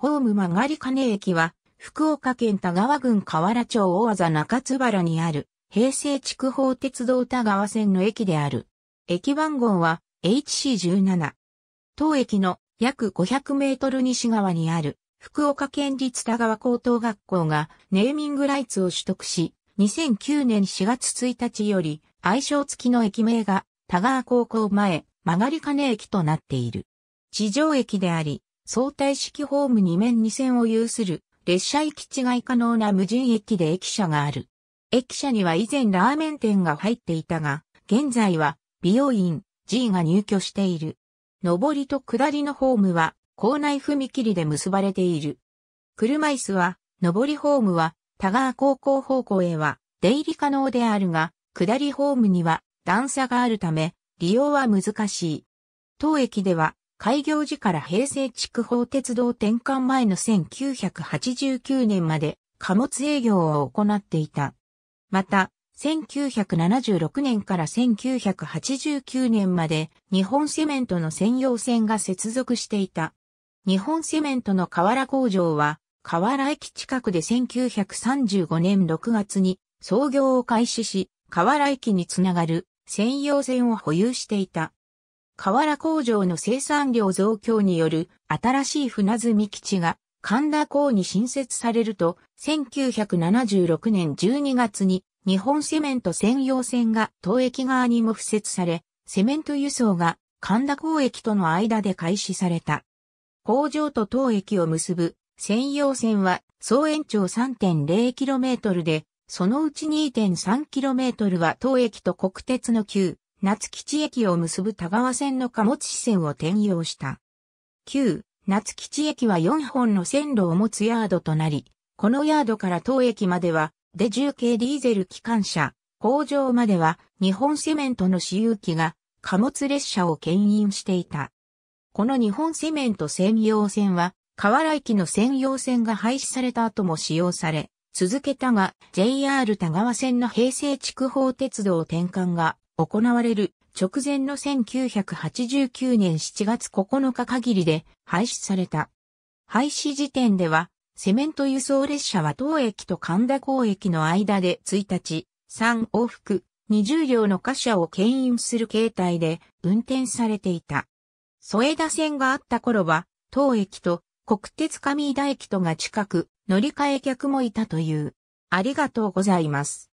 ホーム曲がり金駅は、福岡県田川郡河原町大和中津原にある、平成筑豊鉄道田川線の駅である。駅番号は HC17。当駅の約500メートル西側にある、福岡県立田川高等学校がネーミングライツを取得し、2009年4月1日より、愛称付きの駅名が、田川高校前、曲がり金駅となっている。地上駅であり、相対式ホーム2面2線を有する列車行き違い可能な無人駅で駅舎がある。駅舎には以前ラーメン店が入っていたが、現在は美容院 G が入居している。上りと下りのホームは校内踏切で結ばれている。車椅子は上りホームは田川高校方向へは出入り可能であるが、下りホームには段差があるため利用は難しい。当駅では開業時から平成筑豊鉄道転換前の1989年まで貨物営業を行っていた。また、1976年から1989年まで日本セメントの専用線が接続していた。日本セメントの河原工場は河原駅近くで1935年6月に創業を開始し、河原駅につながる専用線を保有していた。河原工場の生産量増強による新しい船積み基地が神田港に新設されると、1976年12月に日本セメント専用船が東駅側にも付設され、セメント輸送が神田港駅との間で開始された。工場と東駅を結ぶ専用線は総延長 3.0km で、そのうち 2.3km は東駅と国鉄の旧夏吉駅を結ぶ田川線の貨物支線を転用した。旧、夏吉駅は4本の線路を持つヤードとなり、このヤードから当駅までは、デで重系ディーゼル機関車、工場までは日本セメントの私有機が貨物列車を牽引していた。この日本セメント専用線は、河原駅の専用線が廃止された後も使用され、続けたが、JR 田川線の平成築法鉄道転換が行われる直前の1989年7月9日限りで廃止された。廃止時点では、セメント輸送列車は当駅と神田港駅の間で1日、3往復、20両の貨車を牽引する形態で運転されていた。添田線があった頃は、当駅と国鉄上井田駅とが近く、乗り換え客もいたという。ありがとうございます。